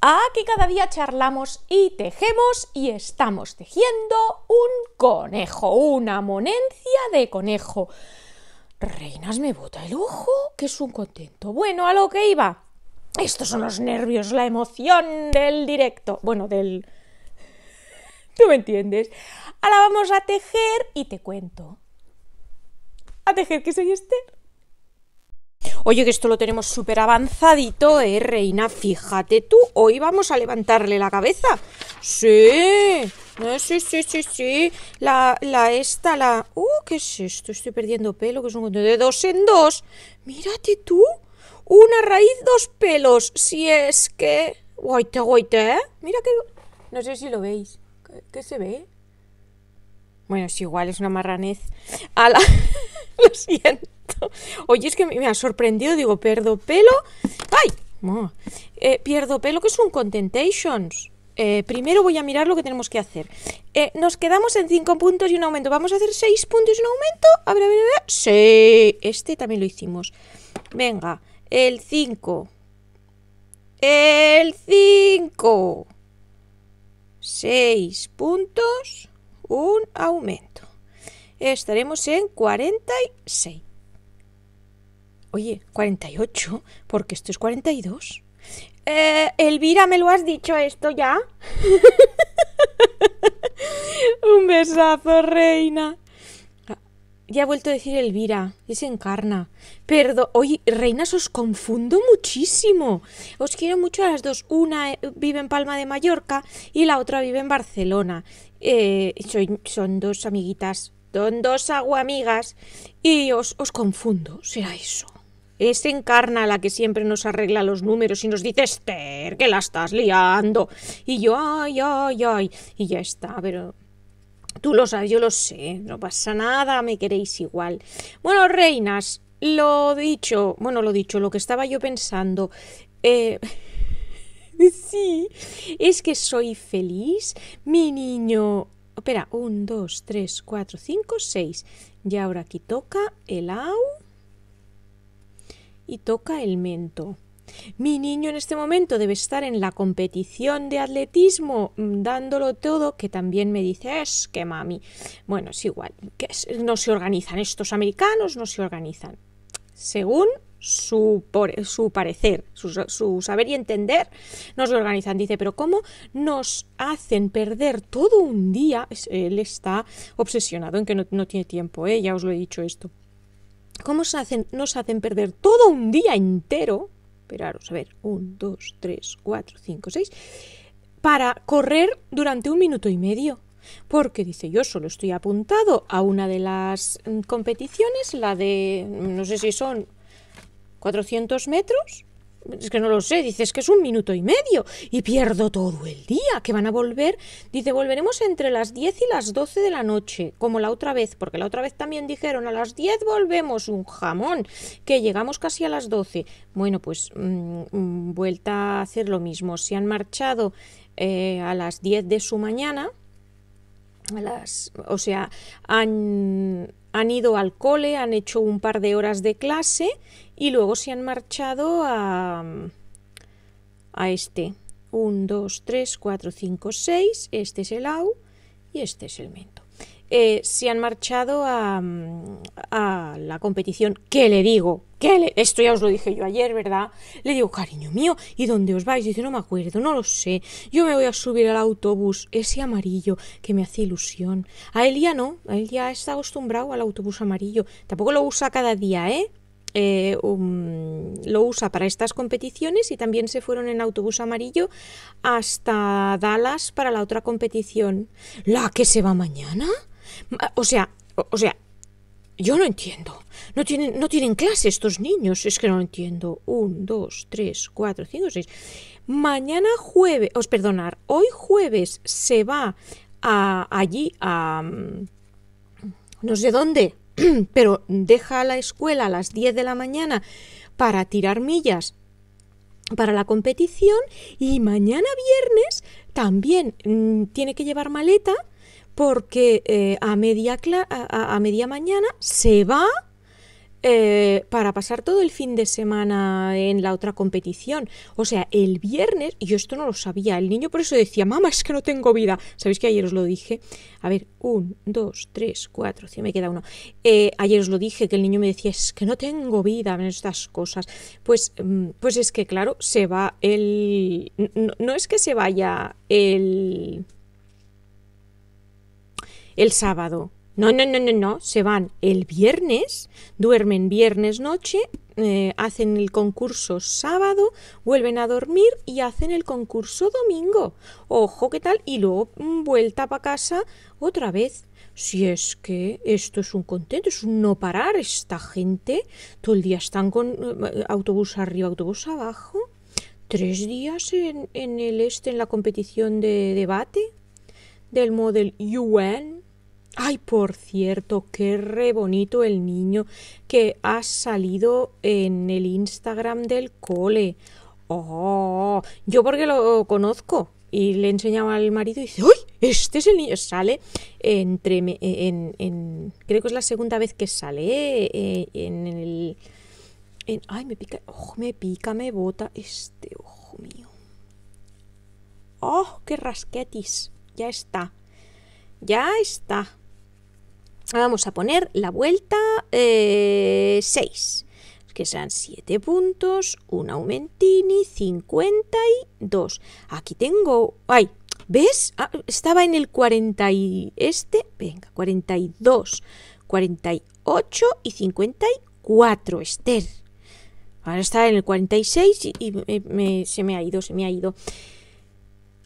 a que cada día charlamos y tejemos y estamos tejiendo un conejo, una monencia de conejo. Reinas, me bota el ojo, que es un contento. Bueno, a lo que iba. Estos son los nervios, la emoción del directo. Bueno, del... ¿Tú me entiendes? Ahora vamos a tejer y te cuento. A tejer que soy Esther. Oye, que esto lo tenemos súper avanzadito, ¿eh, reina? Fíjate tú, hoy vamos a levantarle la cabeza. Sí, eh, sí, sí, sí, sí. La, la esta, la... Uh, ¿qué es esto? Estoy perdiendo pelo, que es un... De dos en dos. Mírate tú. Una raíz, dos pelos. Si es que... guayte, guayte. ¿eh? Mira que... No sé si lo veis. ¿Qué, se ve? Bueno, es igual, es una marranez. A la... lo siento. Oye, es que me ha sorprendido. Digo, pierdo pelo. ¡Ay! Eh, pierdo pelo, que es un Contentations. Eh, primero voy a mirar lo que tenemos que hacer. Eh, nos quedamos en 5 puntos y un aumento. Vamos a hacer 6 puntos y un aumento. A ver, a ver, a ver. Sí, este también lo hicimos. Venga, el 5. El 5. 6 puntos, un aumento. Estaremos en 46. Oye, 48, porque esto es 42. Eh, Elvira, ¿me lo has dicho esto ya? Un besazo, reina. Ah, ya ha vuelto a decir Elvira, y se encarna. Perdón, oye, reinas, os confundo muchísimo. Os quiero mucho a las dos. Una eh, vive en Palma de Mallorca y la otra vive en Barcelona. Eh, son dos amiguitas, son dos aguamigas y os, os confundo. Será eso. Es este Encarna la que siempre nos arregla los números y nos dice, Esther, que la estás liando. Y yo, ay, ay, ay. Y ya está, pero... Tú lo sabes, yo lo sé, no pasa nada, me queréis igual. Bueno, reinas, lo dicho, bueno, lo dicho, lo que estaba yo pensando. Eh, sí, es que soy feliz, mi niño. Espera, un, dos, tres, cuatro, cinco, seis. Y ahora aquí toca el au y toca el mento. Mi niño en este momento debe estar en la competición de atletismo mm, dándolo todo, que también me dice es que mami. Bueno, es igual, que no se organizan estos americanos, no se organizan. Según su, su parecer, su, saber y entender, no se organizan. Dice, pero ¿cómo nos hacen perder todo un día? Él está obsesionado en que no, tiene tiempo, ¿eh? ya os lo he dicho esto ¿Cómo se hacen, nos hacen perder todo un día entero? Esperaros, a ver, 1, dos, tres, cuatro, cinco, seis, para correr durante un minuto y medio. Porque dice, yo solo estoy apuntado a una de las mm, competiciones, la de, no sé si son 400 metros, es que no lo sé, dice, es que es un minuto y medio y pierdo todo el día, que van a volver, dice, volveremos entre las 10 y las 12 de la noche, como la otra vez, porque la otra vez también dijeron, a las 10 volvemos un jamón, que llegamos casi a las 12. Bueno, pues mm, mm, vuelta a hacer lo mismo, se han marchado eh, a las 10 de su mañana, a las, o sea, han, han ido al cole, han hecho un par de horas de clase y luego se han marchado a, a este. 1, 2, 3, 4, 5, 6. Este es el AU y este es el MENTO. Eh, se han marchado a, mm, a, la competición. ¿Qué le digo? ¿Qué Esto ya os lo dije yo ayer, ¿verdad? Le digo, cariño mío, ¿y dónde os vais? Dice, no me acuerdo, no lo sé. Yo me voy a subir al autobús, ese amarillo, que me hace ilusión. A él ya no, a él ya está acostumbrado al autobús amarillo. Tampoco lo usa cada día, ¿eh? Eh, um, lo usa para estas competiciones y también se fueron en autobús amarillo hasta Dallas para la otra competición. ¿La que se va mañana? O sea, o, sea, yo no entiendo. No tienen, no tienen clase estos niños. Es que no entiendo. Un, dos, tres, cuatro, cinco, seis. Mañana jueves, os perdonar, hoy jueves se va a, allí a... Mm, no sé dónde, pero deja a la escuela a las 10 de la mañana para tirar millas para la competición y mañana viernes también mm, tiene que llevar maleta porque eh, a, media a media mañana se va eh, para pasar todo el fin de semana en la otra competición. O sea, el viernes, y yo esto no lo sabía, el niño por eso decía, mamá, es que no tengo vida. ¿Sabéis que ayer os lo dije? A ver, un, dos, tres, cuatro, si me queda uno. Eh, ayer os lo dije, que el niño me decía, es que no tengo vida en estas cosas. Pues, mm, pues es que, claro, se va el... no, no es que se vaya el... el sábado no, no, no, no, no, se van el viernes, duermen viernes noche, eh, hacen el concurso sábado, vuelven a dormir y hacen el concurso domingo. Ojo, ¿qué tal? Y luego mm, vuelta para casa otra vez. Si es que esto es un contento, es un no parar. Esta gente todo el día están con eh, autobús arriba, autobús abajo. Tres días en, en el este, en la competición de debate del modelo UN Ay, por cierto, qué re bonito el niño que ha salido en el Instagram del cole. Oh, yo porque lo conozco y le enseñado al marido y dice, ¡Uy! Este es el niño. Sale entre, e, en, creo que es la segunda vez que sale eh, en, el... ay, me pica, me pica, me bota este ojo mío. ¡Oh, qué rasquetis! Ya está. Ya está. Vamos a poner la vuelta 6, eh, que serán 7 puntos, un aumentini, 52. Aquí tengo... ¡Ay! ¿Ves? Ah, estaba en el 40 y este, venga, 42, 48 y 54, Esther. Ahora está en el 46 y, se me ha ido, se me ha ido.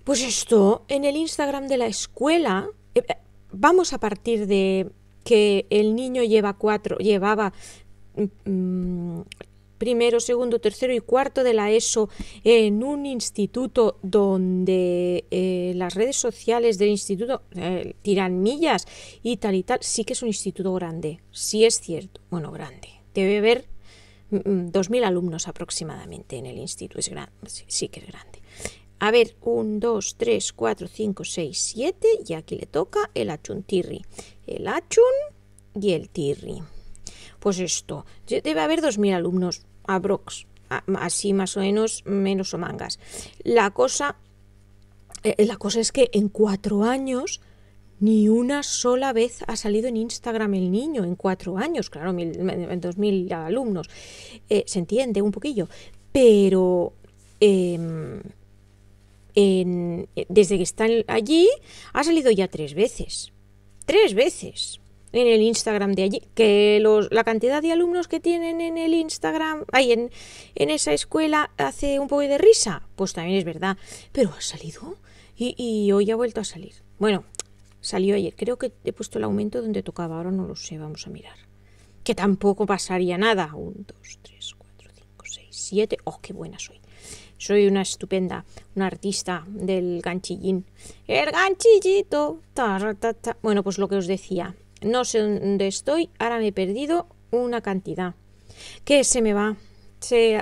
Pues esto, en el Instagram de la escuela, eh, eh, vamos a partir de que el niño lleva cuatro, llevaba mm, mm, primero, segundo, tercero y cuarto de la ESO en un instituto donde eh, las redes sociales del instituto eh, tiran millas y tal y tal, sí que es un instituto grande, sí es cierto, bueno, grande, debe haber 2.000 mm, alumnos aproximadamente en el instituto, es grande sí, que es grande. A ver, 1, 2, 3, 4, 5, 6, 7 y aquí le toca el achuntirri el Hachun y el Tirri. Pues esto, debe haber 2.000 alumnos, a Brox, así más o menos, menos o mangas. La cosa, eh, la cosa es que en cuatro años ni una sola vez ha salido en Instagram el niño, en cuatro años, claro, 2000 dos mil alumnos. Eh, se entiende un poquillo, pero em, desde que están allí ha salido ya tres veces tres veces en el Instagram de allí, que la cantidad de alumnos que tienen en el Instagram, ahí en, en esa escuela hace un poco de risa, pues también es verdad, pero ha salido y, y hoy ha vuelto a salir. Bueno, salió ayer, creo que he puesto el aumento donde tocaba, ahora no lo sé, vamos a mirar. Que tampoco pasaría nada. Un, dos, tres, cuatro, cinco, seis, siete. ¡Oh, qué buena soy! Soy una estupenda, una artista del ganchillín. El ganchillito. Ta, Bueno, pues lo que os decía. No sé dónde estoy, ahora me he perdido una cantidad. Que se me va.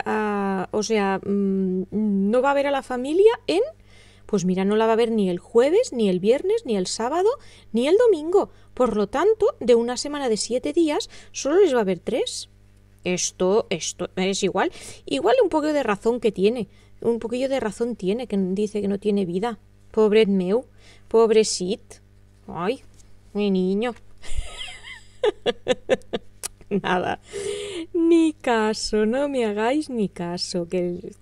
Ah, o sea, mm, no va a ver a la familia en... Pues mira, no la va a ver ni el jueves, ni el viernes, ni el sábado, ni el domingo. Por lo tanto, de una semana de siete días, solo les va a ver tres esto, esto es igual. Igual un poco de razón que tiene, un poquillo de razón tiene, que dice que no tiene vida. pobre meu, pobrecit. Ay, mi niño. Nada, ni caso, no me hagáis ni caso, que,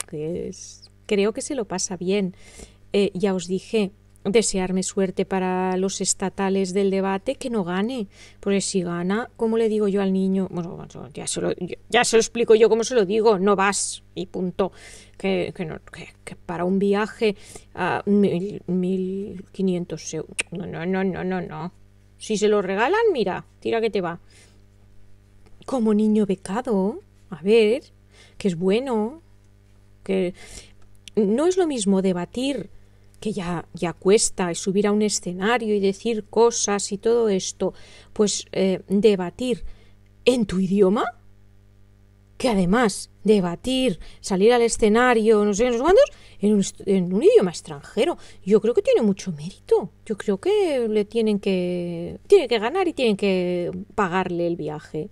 creo que se lo pasa bien. Eh, ya os dije, desearme suerte para los estatales del debate que no gane, porque si gana, ¿cómo le digo yo al niño? Bueno, ya se lo, ya se lo explico yo cómo se lo digo, no vas y punto. Que, que, no, que, para un viaje a 1500 quinientos euros, no, no, no, no, no, no. Si se lo regalan, mira, tira que te va. Como niño becado, a ver, que es bueno, que no es lo mismo debatir que ya, ya cuesta subir a un escenario y decir cosas y todo esto, pues eh, debatir en tu idioma, que además debatir, salir al escenario, no sé, en los en un, idioma extranjero, yo creo que tiene mucho mérito. Yo creo que le tienen que, tienen que ganar y tienen que pagarle el viaje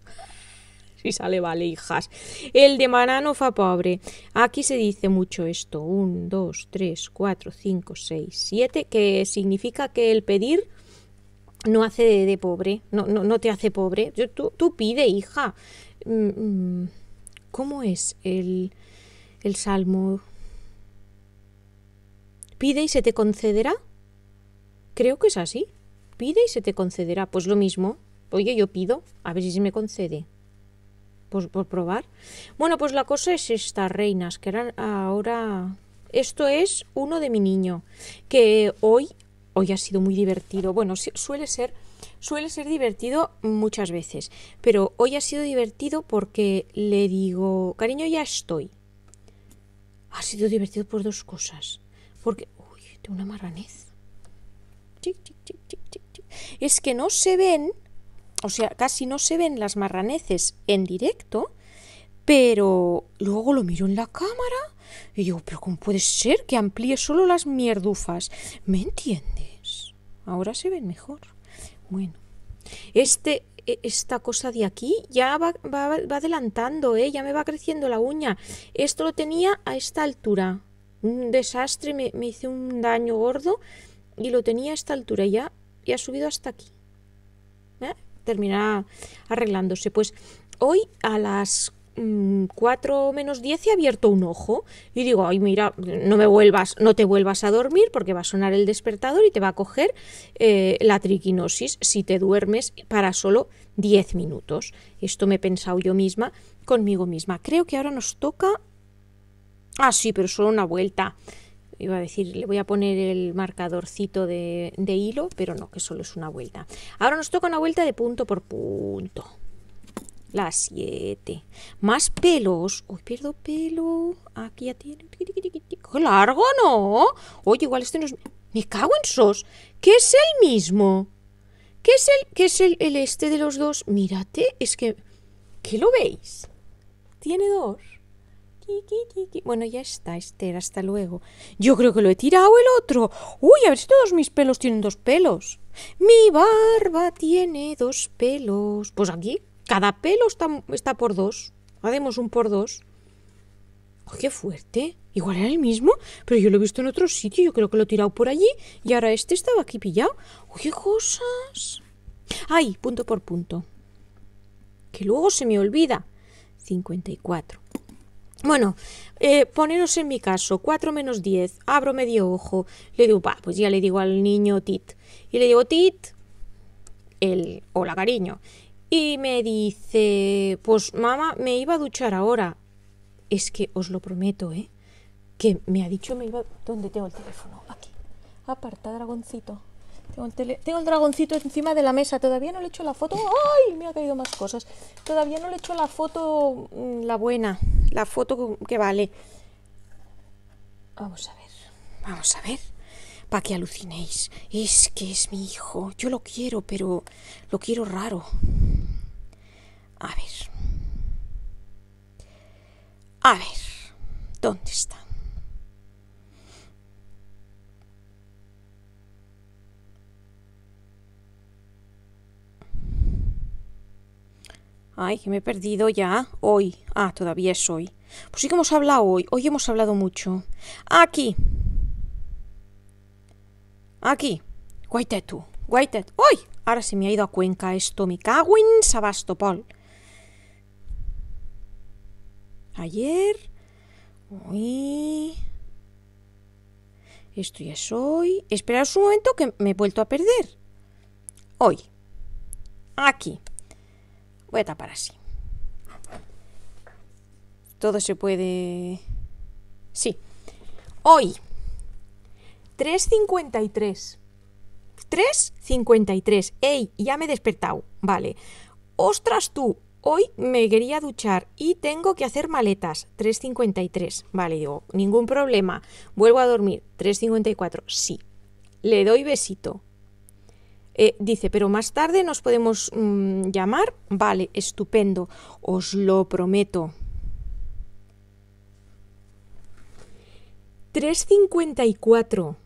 si sale, vale, hijas. El de no fa pobre. Aquí se dice mucho esto. 1, 2, 3, cuatro, cinco, seis, siete. que significa que el pedir no hace de, pobre, no, no, te hace pobre. Yo, tú, pide, hija. Mm, mm, ¿Cómo es el, el salmo? Pide y se te concederá. Creo que es así. Pide y se te concederá. Pues lo mismo. Oye, yo pido, a ver si se me concede por, probar. Bueno, pues la cosa es estas reinas, que eran ahora... Esto es uno de mi niño, que hoy, hoy ha sido muy divertido. Bueno, suele ser, suele ser divertido muchas veces, pero hoy ha sido divertido porque le digo, cariño, ya estoy. Ha sido divertido por dos cosas. Porque, uy, tengo una marranez. Es que no se ven o sea, casi no se ven las marraneces en directo, pero luego lo miro en la cámara y digo, pero ¿cómo puede ser que amplíe solo las mierdufas? ¿Me entiendes? Ahora se ven mejor. Bueno, este, e, esta cosa de aquí ya va, va, adelantando, ¿eh? ya me va creciendo la uña. Esto lo tenía a esta altura. Un desastre, me, me hice un daño gordo y lo tenía a esta altura. Ya, y ha subido hasta aquí termina arreglándose. Pues hoy a las 4 mm, menos 10 he abierto un ojo y digo, ay mira, no me vuelvas, no te vuelvas a dormir porque va a sonar el despertador y te va a coger eh, la triquinosis si te duermes para solo 10 minutos. Esto me he pensado yo misma, conmigo misma. Creo que ahora nos toca... Ah, sí, pero solo una vuelta iba a decir, le voy a poner el marcadorcito de, hilo, pero no, que solo es una vuelta. Ahora nos toca una vuelta de punto por punto. La siete. Más pelos. ¡Uy, pierdo pelo. Aquí ya tiene. ¡Qué largo, no! Oye, igual este no es... ¡Me cago en sos! ¿Qué es el mismo? ¿Qué es el, qué es el, el este de los dos? Mírate, es que... ¿Qué lo veis? Tiene dos. Bueno, ya está, Esther, hasta luego. Yo creo que lo he tirado el otro. Uy, a ver si todos mis pelos tienen dos pelos. Mi barba tiene dos pelos. Pues aquí, cada pelo está, está por dos. Hacemos un por dos. Oh, ¡Qué fuerte! Igual era el mismo, pero yo lo he visto en otro sitio. Yo creo que lo he tirado por allí y ahora este estaba aquí pillado. Qué cosas! ¡Ay! Punto por punto. Que luego se me olvida. 54. Bueno, eh, poneros en mi caso, 4 menos 10, abro medio ojo, le digo, pa pues ya le digo al niño Tit. Y le digo, Tit, el, hola cariño. Y me dice, pues mamá, me iba a duchar ahora. Es que os lo prometo, ¿eh? Que me ha dicho, me iba... ¿Dónde tengo el teléfono? Aquí. Aparta, dragoncito. Tengo el, dragoncito encima de la mesa. Todavía no le he hecho la foto. ¡Ay! Me ha caído más cosas. Todavía no le he hecho la foto, mm, la buena. La foto que vale. Vamos a ver. Vamos a ver. Para que alucinéis. Es que es mi hijo. Yo lo quiero, pero lo quiero raro. A ver. A ver. ¿Dónde está? Ay, que me he perdido ya. Hoy. Ah, todavía es hoy. Pues sí que hemos hablado hoy. Hoy hemos hablado mucho. Aquí. Aquí. Guaitetu. Guaitet. Hoy. Ahora se me ha ido a Cuenca esto. Me cago en Sebastopol. Ayer. Hoy. Esto ya es hoy. Esperaos un momento que me he vuelto a perder. Hoy. Aquí. Voy a tapar así. Todo se puede... Sí. Hoy. 3.53. 3.53. ¡Ey! Ya me he despertado. Vale. Ostras tú. Hoy me quería duchar y tengo que hacer maletas. 3.53. Vale, digo, ningún problema. Vuelvo a dormir. 3.54. Sí. Le doy besito. Eh, dice, pero más tarde nos podemos mm, llamar. Vale, estupendo, os lo prometo. 3.54.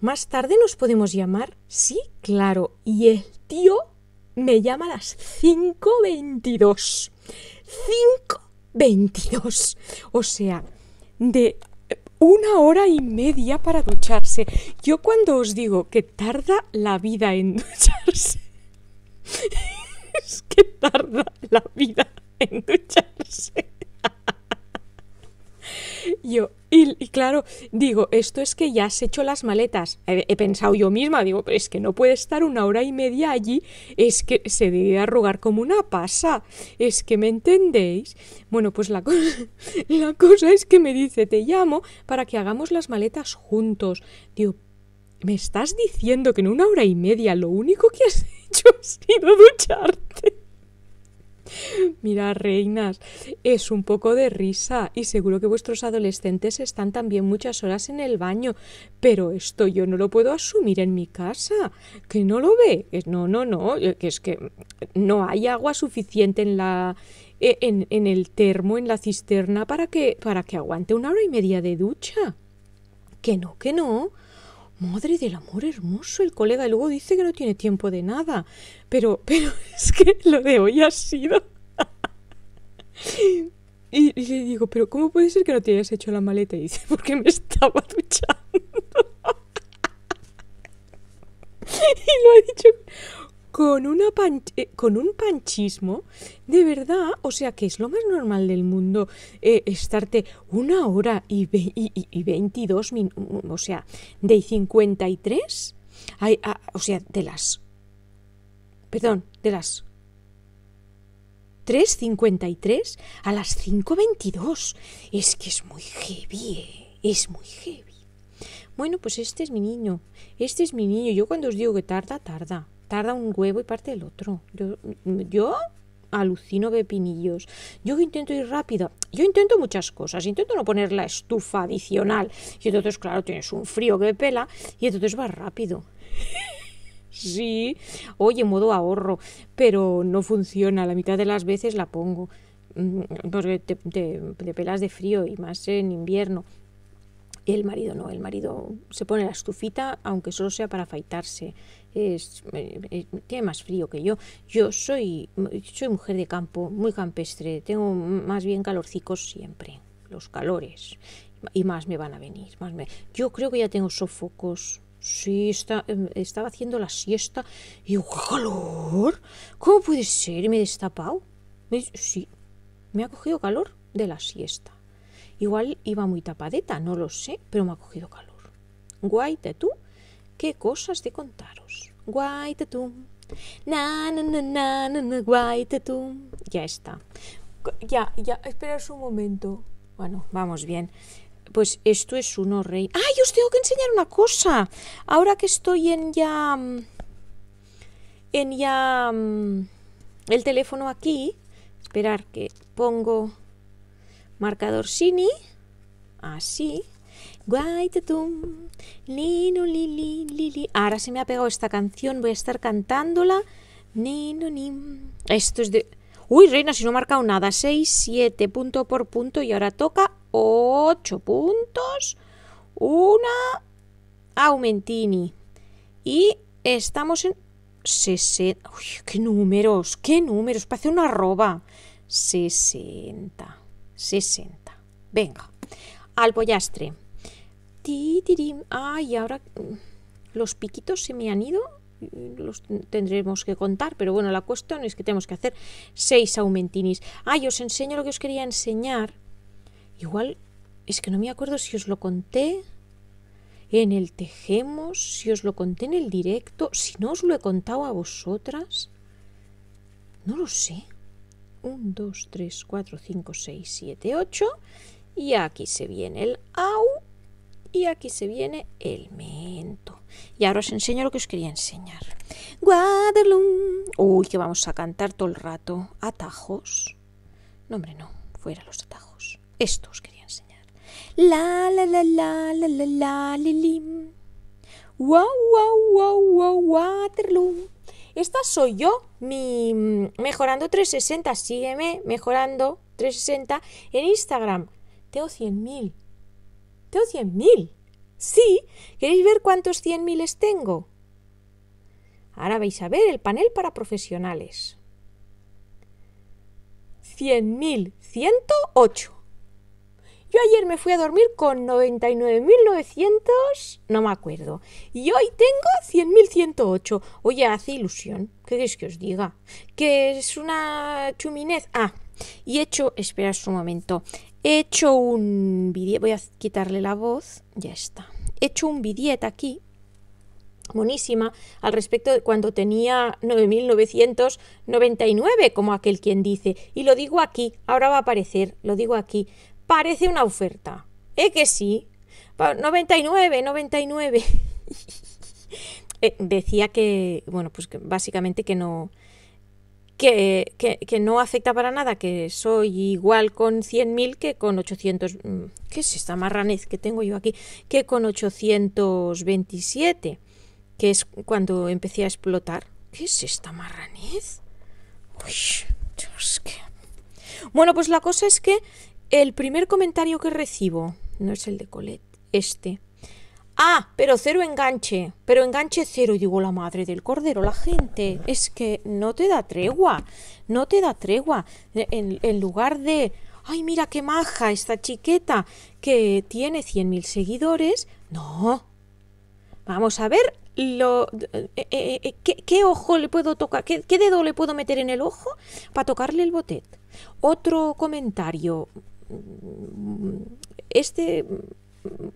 ¿Más tarde nos podemos llamar? Sí, claro. Y el tío me llama a las 5.22. 5.22. O sea, de una hora y media para ducharse. Yo cuando os digo que tarda la vida en ducharse, es que tarda la vida en ducharse. Yo, y, claro, digo, esto es que ya has hecho las maletas. He, pensado yo misma, digo, pero es que no puede estar una hora y media allí, es que se debe arrugar como una pasa. Es que me entendéis. Bueno, pues la cosa, la cosa es que me dice, te llamo para que hagamos las maletas juntos. Digo, ¿me estás diciendo que en una hora y media lo único que has hecho ha sido ducharte? Mira, reinas, es un poco de risa y seguro que vuestros adolescentes están también muchas horas en el baño, pero esto yo no lo puedo asumir en mi casa, que no lo ve. No, no, no, eh, que es que no hay agua suficiente en la eh, en, en el termo, en la cisterna para que para que aguante una hora y media de ducha. Que no, que no. Madre del amor hermoso, el colega luego dice que no tiene tiempo de nada. Pero, pero es que lo de hoy ha sido. y, y, le digo, pero ¿cómo puede ser que no te hayas hecho la maleta? Y dice, porque me estaba duchando. y lo ha dicho con, una eh, con un panchismo, de verdad, o sea que es lo más normal del mundo eh, estarte una hora y, ve, y, mm, o sea, de cincuenta y tres, o sea, de las, perdón, de las 3.53 a las cinco veintidós. Es que es muy heavy, eh, es muy heavy. Bueno, pues este es mi niño. Este es mi niño. Yo cuando os digo que tarda, tarda tarda un huevo y parte el otro. Yo, yo alucino pepinillos. Yo intento ir rápido. Yo intento muchas cosas. Intento no poner la estufa adicional. Y entonces, claro, tienes un frío que pela y entonces vas rápido. sí, oye, modo ahorro, pero no funciona. La mitad de las veces la pongo. Mm, porque te, pelas de frío y más en invierno. El marido no, el marido se pone la estufita, aunque solo sea para afeitarse. Eh, eh, tiene más frío que yo. Yo soy, soy mujer de campo, muy campestre, tengo más bien calorcicos siempre, los calores. Y más me van a venir. Más me... Yo creo que ya tengo sofocos, Sí, está, em, estaba haciendo la siesta y un calor! ¿Cómo puede ser? me he destapado. Me, sí, me ha cogido calor de la siesta. Igual iba muy tapadeta, no lo sé, pero me ha cogido calor. Guay, tú, qué cosas de contaros. Guaitetum. Na, na, na, Ya está. Ya, ya, esperas un momento. Bueno, vamos bien. Pues esto es uno rey. ¡Ay, os tengo que enseñar una cosa! Ahora que estoy en ya... Mm, en ya... Mm, el teléfono aquí. Esperar que pongo marcador Sini. Así. Guaitetum, lino, lili, lili. Ahora se me ha pegado esta canción, voy a estar cantándola. Nino, nim. Esto es de. Uy, reina, si no he marcado nada. 6, 7, punto por punto. Y ahora toca 8 puntos. Una Aumentini. Y estamos en 60. Uy, qué números, qué números. Parece una arroba. 60. 60. Venga. Al pollastre. Ay, ah, ahora mm, los piquitos se me han ido. Mm, los tendremos que contar, pero bueno, la cuestión es que tenemos que hacer seis aumentinis. Ay, ah, os enseño lo que os quería enseñar. Igual, es que no me acuerdo si os lo conté en el tejemos, si os lo conté en el directo, si no os lo he contado a vosotras. No lo sé. 1, 2, 3, 4, 5, 6, 7, 8. Y aquí se viene el au y aquí se viene el mento. Y ahora os enseño lo que os quería enseñar. Waterloo. Uy, que vamos a cantar todo el rato. Atajos. No, hombre, no. Fuera los atajos. Esto os quería enseñar. La, la, la, la, la, la, Wow, wow, wow, wow, Waterloo. Esta soy yo, mi mm, mejorando 360. Sígueme mejorando 360 en Instagram. Tengo 100.000. Tengo cien mil. Sí. ¿Queréis ver cuántos cien miles tengo? Ahora vais a ver el panel para profesionales. Cien mil ciento ocho. Yo ayer me fui a dormir con 99.900, no me acuerdo. Y hoy tengo 100.108. Oye, hace ilusión. ¿Qué queréis que os diga? Que es una chuminez. Ah, y hecho, Espera un momento. He hecho un vídeo, voy a quitarle la voz, ya está. He hecho un bidiet aquí, buenísima, al respecto de cuando tenía 9.999, como aquel quien dice. Y lo digo aquí, ahora va a aparecer, lo digo aquí. Parece una oferta, ¿eh que sí? 99, 99. Eh, decía que, bueno, pues básicamente que no, que, no afecta para nada, que soy igual con 100.000 que con 800. Mm, ¿Qué es esta marranez que tengo yo aquí? Que con 827, que es cuando empecé a explotar. ¿Qué es esta marranez? Bueno, pues la cosa es que el primer comentario que recibo, no es el de Colette, este, Ah, pero cero enganche. Pero enganche cero, digo la madre del cordero. La gente es que no te da tregua. No te da tregua. En, lugar de, ay, mira qué maja esta chiqueta que tiene 100.000 seguidores. No. Vamos a ver lo, eh, eh, eh, ¿qué, ojo le puedo tocar, ¿Qué, dedo le puedo meter en el ojo para tocarle el botet. Otro comentario. Este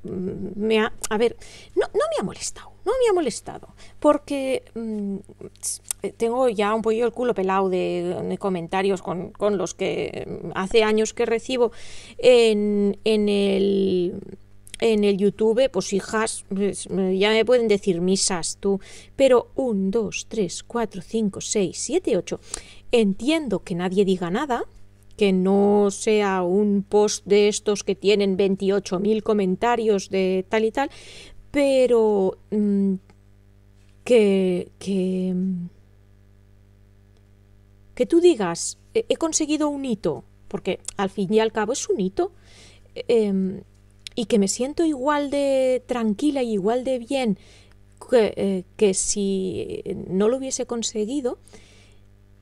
me a ver, no, me ha molestado, no me ha molestado, porque mm, eh, tengo ya un pollo el culo pelado de, comentarios con, los que mm, hace años que recibo en, el en el YouTube, pues hijas, pues, mm, ya me pueden decir misas tú, pero un, dos, tres, cuatro, cinco, seis, siete, ocho, Entiendo que nadie diga nada, que no sea un post de estos que tienen 28.000 comentarios de tal y tal, pero mm, que, que, mm, que tú digas, he, conseguido un hito, porque al fin y al cabo es un hito, em, y que me siento igual de tranquila y igual de bien que, eh, que si no lo hubiese conseguido,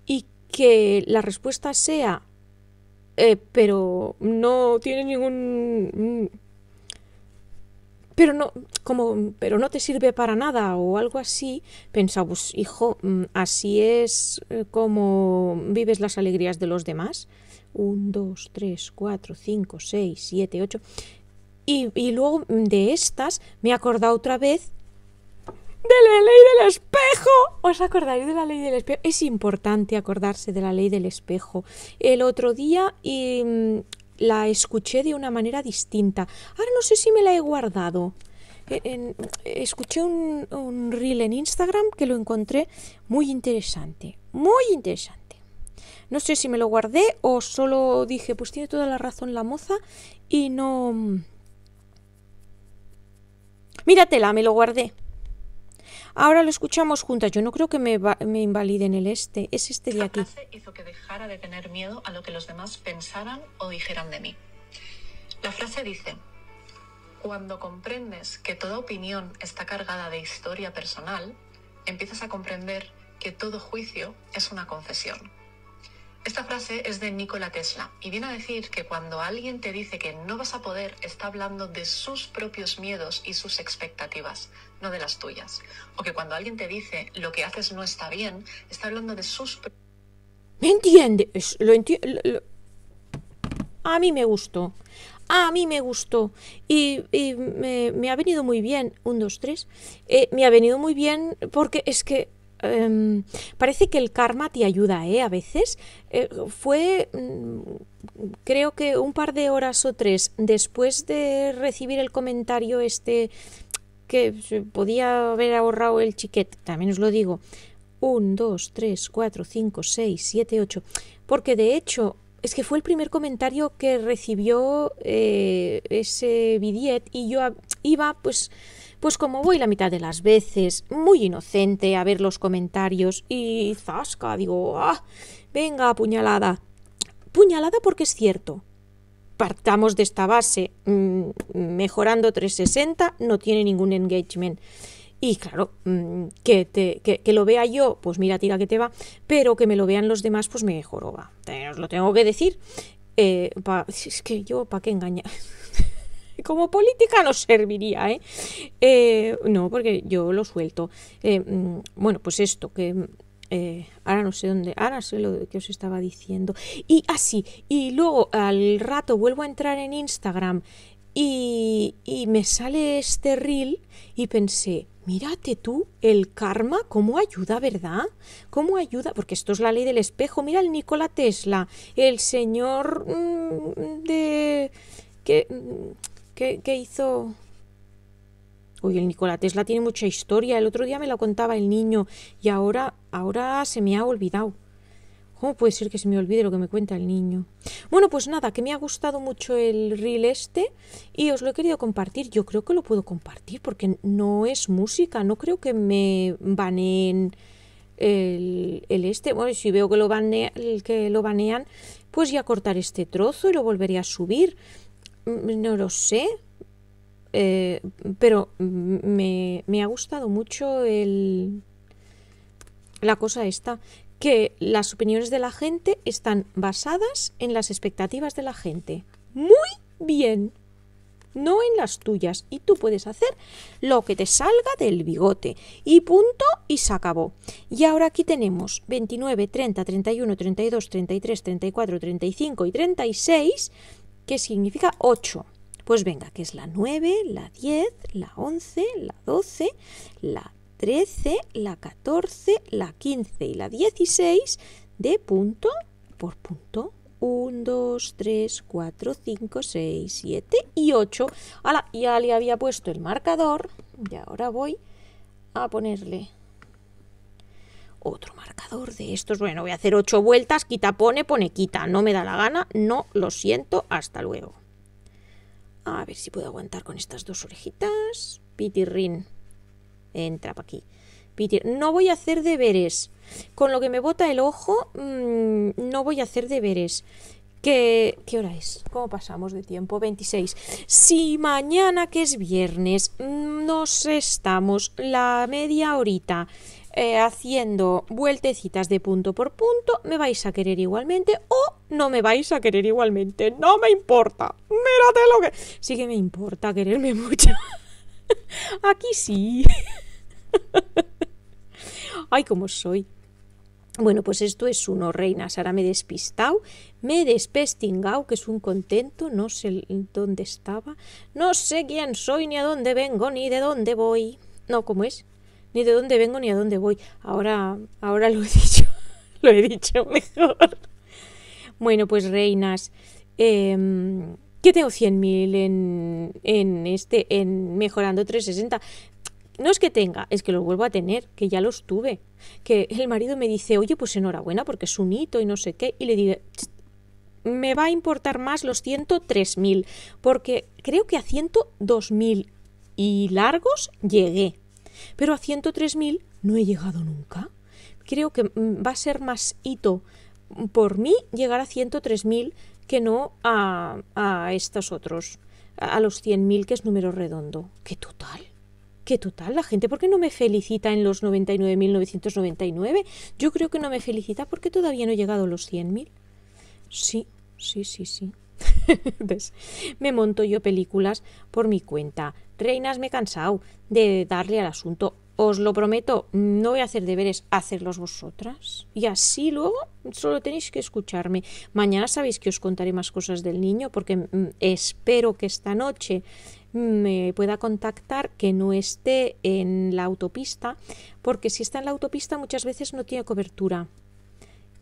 y que la respuesta sea eh, pero no tiene ningún... Mm, pero no, como, pero no te sirve para nada o algo así, pensamos, pues, hijo, mm, así es eh, como vives las alegrías de los demás. un, dos tres cuatro cinco seis siete ocho Y, y luego mm, de estas me he otra vez de la ley del espejo. ¿Os acordáis de la ley del espejo? Es importante acordarse de la ley del espejo. El otro día y, em, la escuché de una manera distinta. Ahora no sé si me la he guardado. escuché un, un reel en Instagram que lo encontré muy interesante. Muy interesante. No sé si me lo guardé o solo dije, pues tiene toda la razón la moza y no... Míratela, mm, me lo guardé. Ahora lo escuchamos juntas. Yo no creo que me, me invaliden el este. Es este de aquí. Frase hizo que dejara de tener miedo a lo que los demás pensaran o dijeran de mí. La frase dice, cuando comprendes que toda opinión está cargada de historia personal, empiezas a comprender que todo juicio es una confesión. Esta frase es de Nikola Tesla y viene a decir que cuando alguien te dice que no vas a poder, está hablando de sus propios miedos y sus expectativas, no de las tuyas. O que cuando alguien te dice lo que haces no está bien, está hablando de sus... ¿Me entiendes? Lo, A mí me gustó. A mí me gustó. Y, me, ha venido muy bien. Un, dos, tres. Eh, me ha venido muy bien porque es que Em, parece que el karma te ayuda, ¿eh? A veces. Eh, fue, mm, creo que un par de horas o tres después de recibir el comentario este que se podía haber ahorrado el chiquete, también os lo digo. 1, dos tres cuatro cinco seis siete ocho Porque de hecho, es que fue el primer comentario que recibió eh, ese bidiet y yo iba pues pues como voy la mitad de las veces, muy inocente, a ver los comentarios y zasca, digo, ah, venga, puñalada. Puñalada porque es cierto. Partamos de esta base, mm, mejorando 360 no tiene ningún engagement. Y claro, mm, que, te, que, lo vea yo, pues mira, tira que te va, pero que me lo vean los demás, pues me va. Os lo tengo que decir. Eh, es que yo, ¿para qué engañar? como política no serviría, ¿eh? ¿eh? No, porque yo lo suelto. Eh, mm, bueno, pues esto, que mm, eh, ahora no sé dónde, ahora sé lo que os estaba diciendo. Y así, ah, y luego al rato vuelvo a entrar en Instagram y, me sale este reel y pensé, mírate tú el karma, cómo ayuda, ¿verdad? ¿Cómo ayuda? Porque esto es la ley del espejo. Mira el Nikola Tesla, el señor mm, de... que... ¿Qué, hizo? Uy, el Nikola Tesla tiene mucha historia. El otro día me la contaba el niño y ahora, ahora se me ha olvidado. ¿Cómo puede ser que se me olvide lo que me cuenta el niño? Bueno, pues nada, que me ha gustado mucho el reel este y os lo he querido compartir. Yo creo que lo puedo compartir porque no es música, no creo que me baneen el, el este. Bueno, si veo que lo, banea, que lo banean, pues ya cortar este trozo y lo volveré a subir. Mm, no lo sé, eh, pero me, ha gustado mucho el, la cosa esta, que las opiniones de la gente están basadas en las expectativas de la gente. Muy bien, no en las tuyas. Y tú puedes hacer lo que te salga del bigote. Y punto y se acabó. Y ahora aquí tenemos 29, 30, 31, 32, 33, 34, 35 y 36 ¿Qué significa 8. Pues venga, que es la 9, la 10, la 11, la 12, la 13, la 14, la 15 y la 16 de punto por punto. 1, 2, 3, 4, 5, 6, 7 y 8. Ala, ya le había puesto el marcador y ahora voy a ponerle otro marcador de estos. Bueno, voy a hacer ocho vueltas. Quita, pone, pone, quita. No me da la gana. No, lo siento. Hasta luego. A ver si puedo aguantar con estas dos orejitas. Pitirrin. Entra para aquí. Pitir. No voy a hacer deberes. Con lo que me bota el ojo, mm, no voy a hacer deberes. ¿Qué, ¿Qué hora es? ¿Cómo pasamos de tiempo? 26. Si mañana, que es viernes, mm, nos estamos la media horita eh, haciendo vueltecitas de punto por punto, me vais a querer igualmente o no me vais a querer igualmente. No me importa. Mírate lo que... Sí que me importa quererme mucho. Aquí sí. Ay, cómo soy. Bueno, pues esto es uno, reinas. Ahora me he despistado, me he despestingado, que es un contento, no sé dónde estaba, no sé quién soy, ni a dónde vengo, ni de dónde voy. No, ¿cómo es? ni de dónde vengo ni a dónde voy. Ahora, ahora lo he dicho, lo he dicho mejor. Bueno, pues reinas, em, ¿Qué tengo 100.000 en, en, este, en mejorando 360. No es que tenga, es que lo vuelvo a tener, que ya los tuve. Que el marido me dice, oye, pues enhorabuena porque es un hito y no sé qué. Y le digo, me va a importar más los 103.000, porque creo que a 102.000 y largos llegué. Pero a 103.000 no he llegado nunca. Creo que mm, va a ser más hito por mí llegar a 103.000 que no a, a estos otros, a los 100.000 que es número redondo. ¡Qué total! ¡Qué total! La gente, ¿por qué no me felicita en los 99.999? Yo creo que no me felicita porque todavía no he llegado a los 100.000. Sí, sí, sí, sí. Me monto yo películas por mi cuenta. Reinas, me he cansado de darle al asunto. Os lo prometo, no voy a hacer deberes, hacerlos vosotras. Y así luego solo tenéis que escucharme. Mañana sabéis que os contaré más cosas del niño, porque mm, espero que esta noche me pueda contactar que no esté en la autopista, porque si está en la autopista muchas veces no tiene cobertura.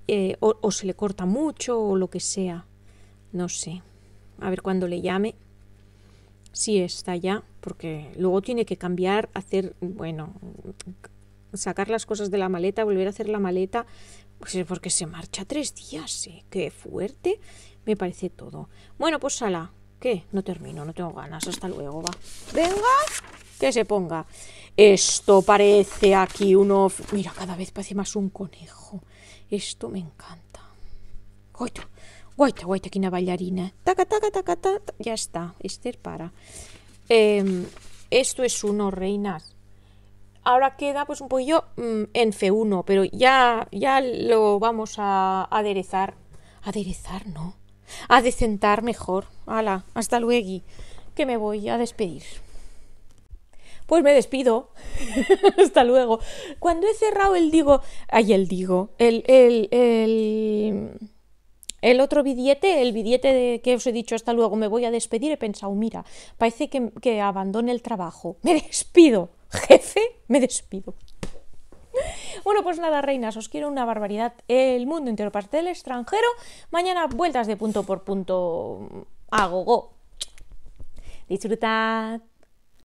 Eh, o, o se le corta mucho o lo que sea. No sé. A ver cuándo le llame sí está ya, porque luego tiene que cambiar, hacer, bueno, sacar las cosas de la maleta, volver a hacer la maleta, pues porque se marcha tres días, ¿eh? qué fuerte, me parece todo. Bueno, pues sala, ¿qué? No termino, no tengo ganas, hasta luego, va. Venga, que se ponga. Esto parece aquí uno... Mira, cada vez parece más un conejo. Esto me encanta. Guaita, guaita, una bailarina. Taca, taca, taca, taca. Ya está. Esther para. Em, esto es uno, reinas. Ahora queda pues un pollo mm, en F1, pero ya, ya lo vamos a aderezar. Aderezar, no. A decentar mejor. Hala, hasta luego. Que me voy a despedir pues me despido. Hasta luego. Cuando he cerrado el digo, ay, el digo, el, el, el, el otro billete, el billete de que os he dicho hasta luego, me voy a despedir, he pensado, mira, parece que, que abandone el trabajo. Me despido, jefe, me despido. Bueno, pues nada, reinas, os quiero una barbaridad. El mundo entero parte del extranjero. Mañana vueltas de punto por punto a gogo. Disfrutad.